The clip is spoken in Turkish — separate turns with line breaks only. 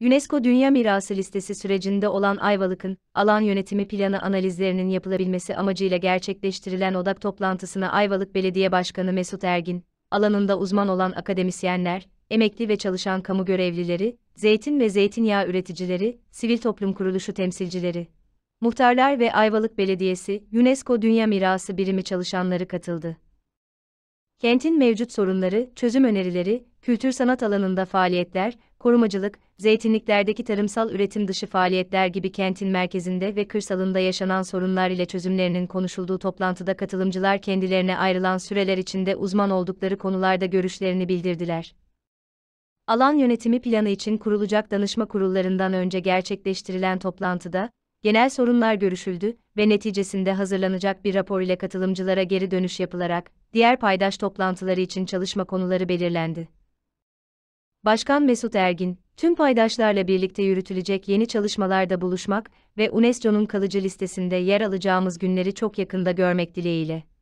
UNESCO Dünya Mirası listesi sürecinde olan Ayvalık'ın alan yönetimi planı analizlerinin yapılabilmesi amacıyla gerçekleştirilen odak toplantısına Ayvalık Belediye Başkanı Mesut Ergin, alanında uzman olan akademisyenler, emekli ve çalışan kamu görevlileri, zeytin ve zeytinyağı üreticileri, sivil toplum kuruluşu temsilcileri, muhtarlar ve Ayvalık Belediyesi, UNESCO Dünya Mirası Birimi çalışanları katıldı. Kentin mevcut sorunları, çözüm önerileri, kültür sanat alanında faaliyetler, korumacılık, zeytinliklerdeki tarımsal üretim dışı faaliyetler gibi kentin merkezinde ve kırsalında yaşanan sorunlar ile çözümlerinin konuşulduğu toplantıda katılımcılar kendilerine ayrılan süreler içinde uzman oldukları konularda görüşlerini bildirdiler. Alan yönetimi planı için kurulacak danışma kurullarından önce gerçekleştirilen toplantıda, genel sorunlar görüşüldü ve neticesinde hazırlanacak bir rapor ile katılımcılara geri dönüş yapılarak, diğer paydaş toplantıları için çalışma konuları belirlendi. Başkan Mesut Ergin, tüm paydaşlarla birlikte yürütülecek yeni çalışmalarda buluşmak ve UNESCO'nun kalıcı listesinde yer alacağımız günleri çok yakında görmek dileğiyle.